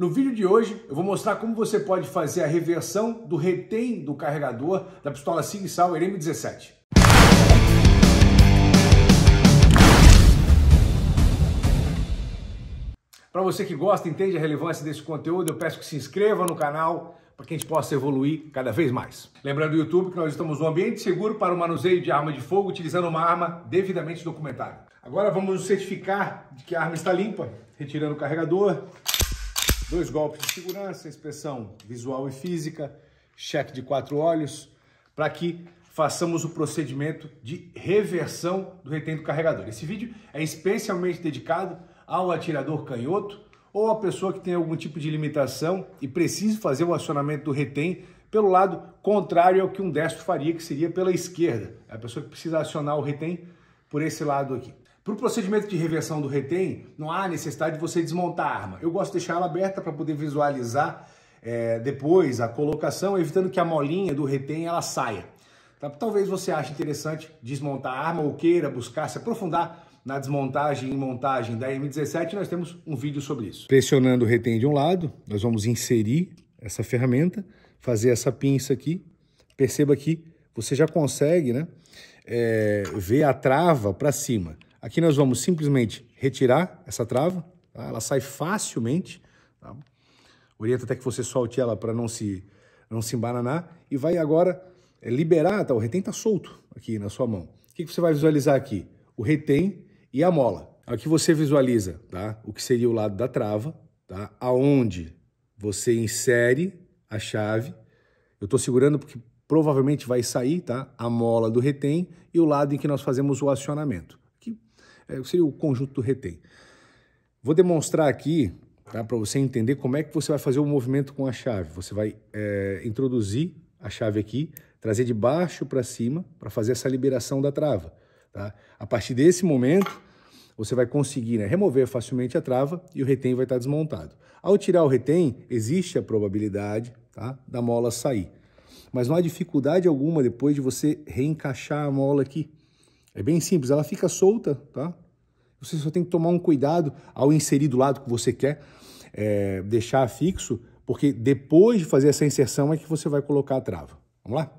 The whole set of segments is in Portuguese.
No vídeo de hoje eu vou mostrar como você pode fazer a reversão do retém do carregador da pistola Sig Sauer M17. Para você que gosta, entende a relevância desse conteúdo, eu peço que se inscreva no canal para que a gente possa evoluir cada vez mais. Lembrando, YouTube, que nós estamos no ambiente seguro para o manuseio de arma de fogo utilizando uma arma devidamente documentada. Agora vamos certificar de que a arma está limpa, retirando o carregador, dois golpes de segurança, inspeção visual e física, cheque de quatro olhos, para que façamos o procedimento de reversão do retém do carregador. Esse vídeo é especialmente dedicado ao atirador canhoto ou a pessoa que tem algum tipo de limitação e precisa fazer o acionamento do retém pelo lado contrário ao que um destro faria, que seria pela esquerda. É a pessoa que precisa acionar o retém por esse lado aqui. Para o procedimento de reversão do retém, não há necessidade de você desmontar a arma. Eu gosto de deixar ela aberta para poder visualizar é, depois a colocação, evitando que a molinha do retém ela saia. Tá? Talvez você ache interessante desmontar a arma ou queira buscar se aprofundar na desmontagem e montagem da M17, nós temos um vídeo sobre isso. Pressionando o retém de um lado, nós vamos inserir essa ferramenta, fazer essa pinça aqui. Perceba que você já consegue né, é, ver a trava para cima. Aqui nós vamos simplesmente retirar essa trava, tá? ela sai facilmente. Tá? Orienta até que você solte ela para não se, não se embananar. E vai agora é, liberar, tá? o retém está solto aqui na sua mão. O que, que você vai visualizar aqui? O retém e a mola. Aqui você visualiza tá? o que seria o lado da trava, tá? aonde você insere a chave. Eu estou segurando porque provavelmente vai sair tá? a mola do retém e o lado em que nós fazemos o acionamento. É, seria o conjunto do retém. Vou demonstrar aqui tá, para você entender como é que você vai fazer o movimento com a chave. Você vai é, introduzir a chave aqui, trazer de baixo para cima para fazer essa liberação da trava. Tá? A partir desse momento, você vai conseguir né, remover facilmente a trava e o retém vai estar tá desmontado. Ao tirar o retém, existe a probabilidade tá, da mola sair. Mas não há dificuldade alguma depois de você reencaixar a mola aqui. É bem simples, ela fica solta, tá? Você só tem que tomar um cuidado ao inserir do lado que você quer é, deixar fixo, porque depois de fazer essa inserção é que você vai colocar a trava. Vamos lá?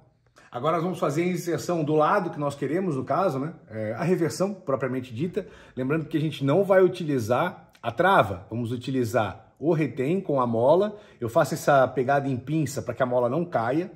Agora nós vamos fazer a inserção do lado que nós queremos, no caso, né? É, a reversão propriamente dita. Lembrando que a gente não vai utilizar a trava, vamos utilizar o retém com a mola. Eu faço essa pegada em pinça para que a mola não caia.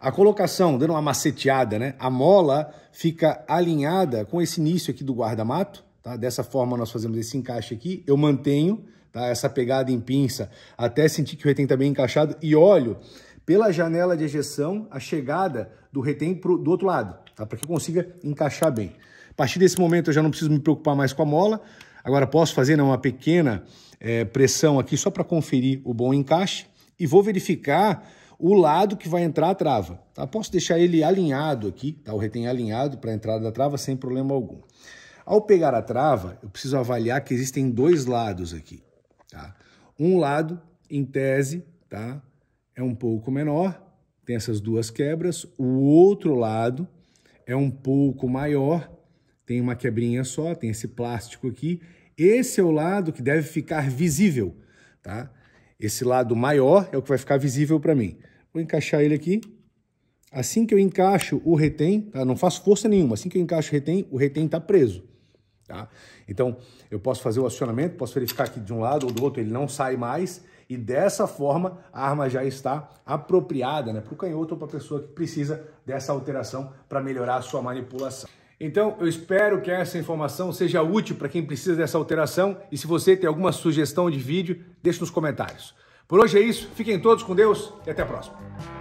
A colocação, dando uma maceteada, né? A mola fica alinhada com esse início aqui do guarda-mato Tá? Dessa forma, nós fazemos esse encaixe aqui. Eu mantenho tá? essa pegada em pinça até sentir que o retém está bem encaixado e olho pela janela de ejeção a chegada do retém pro, do outro lado, tá? para que consiga encaixar bem. A partir desse momento, eu já não preciso me preocupar mais com a mola. Agora, posso fazer né, uma pequena é, pressão aqui só para conferir o bom encaixe e vou verificar o lado que vai entrar a trava. Tá? Posso deixar ele alinhado aqui, tá? o retém alinhado para a entrada da trava sem problema algum. Ao pegar a trava, eu preciso avaliar que existem dois lados aqui. Tá? Um lado, em tese, tá? é um pouco menor, tem essas duas quebras. O outro lado é um pouco maior, tem uma quebrinha só, tem esse plástico aqui. Esse é o lado que deve ficar visível, tá? Esse lado maior é o que vai ficar visível para mim. Vou encaixar ele aqui. Assim que eu encaixo o retém, tá? não faço força nenhuma, assim que eu encaixo o retém, o retém está preso. Tá? Então, eu posso fazer o acionamento, posso verificar que de um lado ou do outro ele não sai mais, e dessa forma a arma já está apropriada né, para o canhoto ou para a pessoa que precisa dessa alteração para melhorar a sua manipulação. Então, eu espero que essa informação seja útil para quem precisa dessa alteração e se você tem alguma sugestão de vídeo, deixe nos comentários. Por hoje é isso, fiquem todos com Deus e até a próxima.